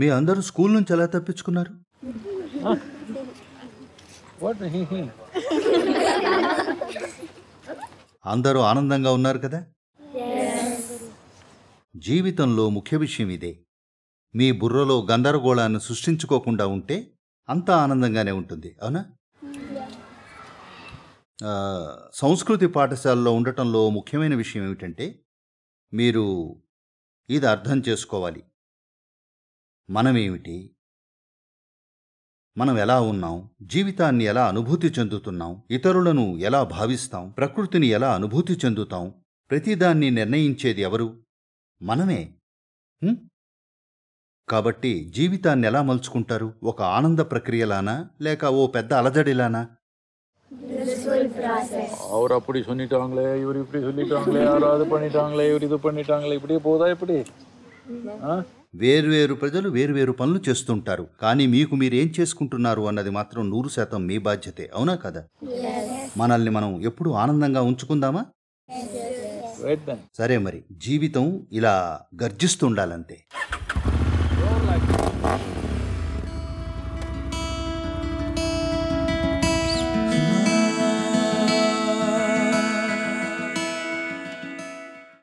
మీ అందరూ స్కూల్ నుంచి ఎలా తప్పించుకున్నారు అందరూ ఆనందంగా ఉన్నారు కదా జీవితంలో ముఖ్య విషయం ఇదే మీ బుర్రలో గందరగోళాన్ని సృష్టించుకోకుండా ఉంటే అంత ఆనందంగానే ఉంటుంది అవునా సంస్కృతి పాఠశాలలో ఉండటంలో ముఖ్యమైన విషయం ఏమిటంటే మీరు ఇది అర్థం చేసుకోవాలి మనమేమిటి మనం ఎలా ఉన్నాం జీవితాన్ని ఎలా అనుభూతి చెందుతున్నాం ఇతరులను ఎలా భావిస్తాం ప్రకృతిని ఎలా అనుభూతి చెందుతాం ప్రతిదాన్ని నిర్ణయించేది ఎవరు మనమే కాబట్టి జీవితాన్ని ఎలా మలుచుకుంటారు ఒక ఆనంద ప్రక్రియలానా లేక ఓ పెద్ద అలజడిలానా அவர் அப்படி சொல்லிட்டாங்களே இவர் இப்படி சொல்லிட்டாங்களே யாராவது பண்ணிட்டாங்களே இவர் இது பண்ணிட்டாங்களே இப்படியே போதா இப்படி ஆ వేర్వేరు ప్రజలు వేర్వేరు పనులు చేస్తుంటారు కానీ మీకు మీరు ఏం చేసుకుంటున్నారు అన్నది మాత్రం నూరు శాతం మీ బాధ్యతే అవునా కదా మనల్ని మనం ఎప్పుడు ఆనందంగా ఉంచుకుందామా సరే మరి జీవితం ఇలా గర్జిస్తుండాలంతే